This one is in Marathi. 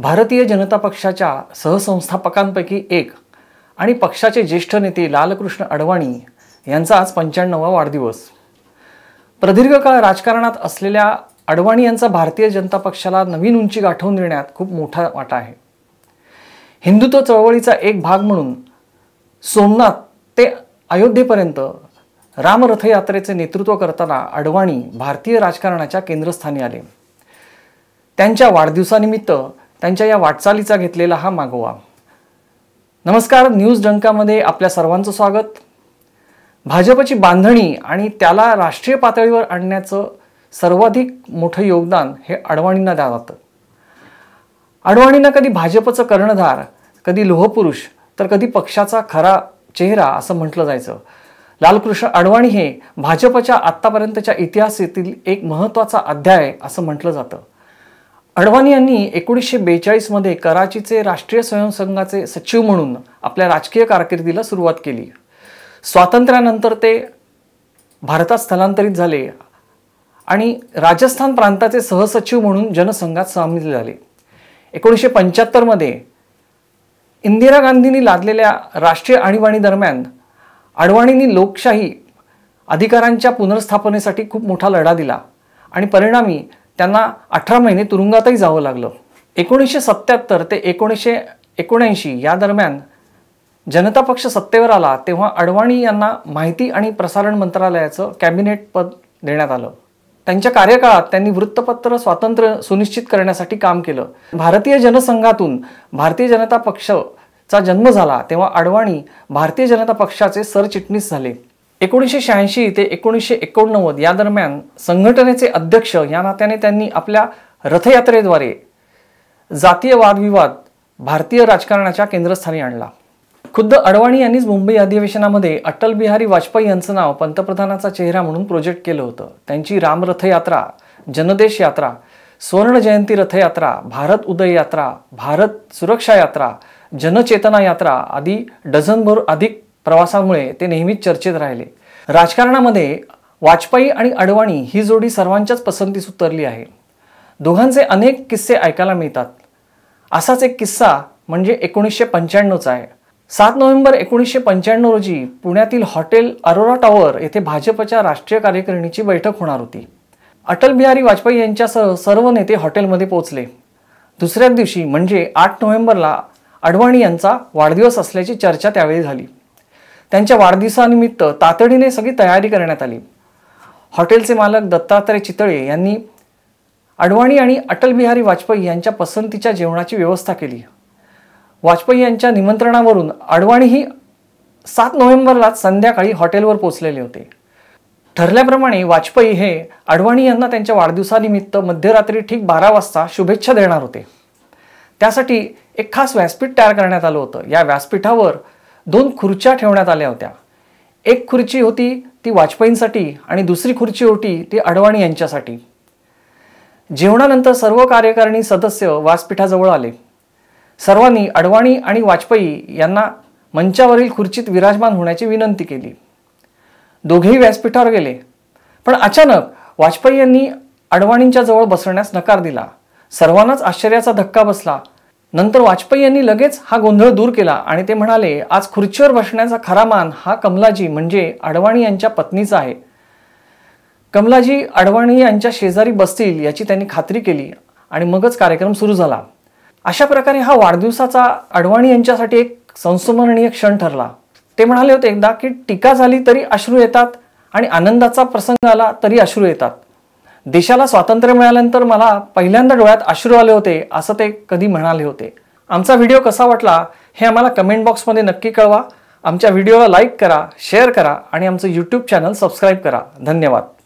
भारतीय जनता पक्षाच्या सहसंस्थापकांपैकी एक आणि पक्षाचे ज्येष्ठ नेते लालकृष्ण अडवाणी यांचा आज पंच्याण्णवा वाढदिवस प्रदीर्घ काळ राजकारणात असलेल्या अडवाणी यांचा भारतीय जनता पक्षाला नवीन उंची गाठवून देण्यात खूप मोठा वाटा आहे हिंदुत्व चळवळीचा एक भाग म्हणून सोमनाथ ते अयोध्येपर्यंत रामरथयात्रेचे नेतृत्व करताना अडवाणी भारतीय राजकारणाच्या केंद्रस्थानी आले त्यांच्या वाढदिवसानिमित्त त्यांच्या या वाटचालीचा घेतलेला हा मागोवा नमस्कार न्यूज डंकामध्ये आपल्या सर्वांचं स्वागत भाजपची बांधणी आणि त्याला राष्ट्रीय पातळीवर आणण्याचं सर्वाधिक मोठं योगदान हे अडवाणींना द्या जातं अडवाणींना कधी भाजपचं कर्णधार कधी लोहपुरुष तर कधी पक्षाचा खरा चेहरा असं म्हटलं जायचं लालकृष्ण अडवाणी हे भाजपच्या आत्तापर्यंतच्या इतिहासातील एक महत्त्वाचा अध्याय असं म्हटलं जातं अडवाणी यांनी एकोणीसशे बेचाळीसमध्ये कराचीचे राष्ट्रीय स्वयंसंघाचे सचिव म्हणून आपल्या राजकीय कारकिर्दीला सुरुवात केली स्वातंत्र्यानंतर ते भारतात स्थलांतरित झाले आणि राजस्थान प्रांताचे सहसचिव म्हणून जनसंघात सामील झाले एकोणीसशे पंच्याहत्तरमध्ये इंदिरा गांधींनी लादलेल्या राष्ट्रीय आणीबाणी दरम्यान अडवाणींनी लोकशाही अधिकारांच्या पुनर्स्थापनेसाठी खूप मोठा लढा दिला आणि परिणामी त्यांना अठरा महिने तुरुंगातही जावं लागलं एकोणीसशे सत्त्याहत्तर ते एकोणीसशे एकोणऐंशी या दरम्यान जनता पक्ष सत्तेवर आला तेव्हा अडवाणी यांना माहिती आणि प्रसारण मंत्रालयाचं कॅबिनेट पद देण्यात आलं त्यांच्या कार्यकाळात त्यांनी वृत्तपत्र स्वातंत्र्य सुनिश्चित करण्यासाठी काम केलं भारतीय जनसंघातून भारतीय जनता पक्षचा जन्म झाला तेव्हा अडवाणी भारतीय जनता पक्षाचे सरचिटणीस झाले एकोणीसशे शहाऐंशी ते एकोणीसशे एकोणनव्वद या दरम्यान संघटनेचे अध्यक्ष या नात्याने त्यांनी आपल्या रथयात्रेद्वारे जातीय वादविवाद भारतीय राजकारणाच्या केंद्रस्थानी आणला खुद्द अडवाणी यांनीच मुंबई अधिवेशनामध्ये अटल बिहारी वाजपेयी यांचं नाव पंतप्रधानाचा चेहरा म्हणून प्रोजेक्ट केलं होतं त्यांची रामरथयात्रा जनदेश यात्रा सुवर्ण जयंती रथयात्रा भारत उदय यात्रा भारत सुरक्षा यात्रा जनचेतना यात्रा आदी डझनभर अधिक प्रवासामुळे ते नेहमीच चर्चेत राहिले राजकारणामध्ये वाजपेयी आणि अडवाणी ही जोडी सर्वांच्याच पसंतीस उतरली आहे दोघांचे अनेक किस्से ऐकायला मिळतात असाच एक किस्सा म्हणजे एकोणीसशे पंच्याण्णवचा आहे सात नोव्हेंबर एकोणीसशे पंच्याण्णव रोजी पुण्यातील हॉटेल अरोरा टॉवर येथे भाजपच्या राष्ट्रीय कार्यकारिणीची बैठक होणार होती अटल बिहारी वाजपेयी यांच्यासह सर्व नेते हॉटेलमध्ये पोहोचले दुसऱ्याच दिवशी म्हणजे आठ नोव्हेंबरला अडवाणी यांचा वाढदिवस असल्याची चर्चा त्यावेळी झाली त्यांच्या वाढदिवसानिमित्त तातडीने सगळी तयारी करण्यात आली हॉटेलचे मालक दत्तात्रय चितळे यांनी अडवाणी आणि अटलबिहारी वाजपेयी यांच्या पसंतीच्या जेवणाची व्यवस्था केली वाजपेयी यांच्या निमंत्रणावरून अडवाणीही सात नोव्हेंबरलाच संध्याकाळी हॉटेलवर पोचलेले होते ठरल्याप्रमाणे वाजपेयी हे अडवाणी यांना त्यांच्या वाढदिवसानिमित्त मध्यरात्री ठीक बारा वाजता शुभेच्छा देणार होते त्यासाठी एक खास व्यासपीठ तयार करण्यात आलं होतं या व्यासपीठावर दोन खुर्च्या ठेवण्यात आल्या होत्या एक खुर्ची होती ती वाजपेयींसाठी आणि दुसरी खुर्ची होती ती अडवाणी यांच्यासाठी जेवणानंतर सर्व कार्यकारिणी सदस्य व्यासपीठाजवळ आले सर्वांनी अडवाणी आणि वाजपेयी यांना मंचावरील खुर्चीत विराजमान होण्याची विनंती केली दोघेही व्यासपीठावर गेले पण अचानक वाजपेयी यांनी अडवाणींच्या जवळ बसण्यास नकार दिला सर्वांनाच आश्चर्याचा धक्का बसला नंतर वाजपेयी यांनी लगेच हा गोंधळ दूर केला आणि ते म्हणाले आज खुर्चीवर बसण्याचा खरा मान हा कमलाजी म्हणजे अडवाणी यांच्या पत्नीचा आहे कमलाजी अडवाणी यांच्या शेजारी बसतील याची त्यांनी खात्री केली आणि मगच कार्यक्रम सुरू झाला अशा प्रकारे हा वाढदिवसाचा अडवाणी यांच्यासाठी एक संस्मरणीय क्षण ठरला ते म्हणाले होते एकदा की टीका झाली तरी अश्रू येतात आणि आनंदाचा प्रसंग आला तरी अश्रू येतात देशाला स्वातंत्र्य मिळाल्यानंतर मला पहिल्यांदा डोळ्यात अश्रू आले होते असं ते कधी म्हणाले होते आमचा व्हिडिओ कसा वाटला हे आम्हाला कमेंट बॉक्समध्ये नक्की कळवा आमच्या व्हिडिओला लाईक करा शेअर करा आणि आमचं यूट्यूब चॅनल सबस्क्राईब करा धन्यवाद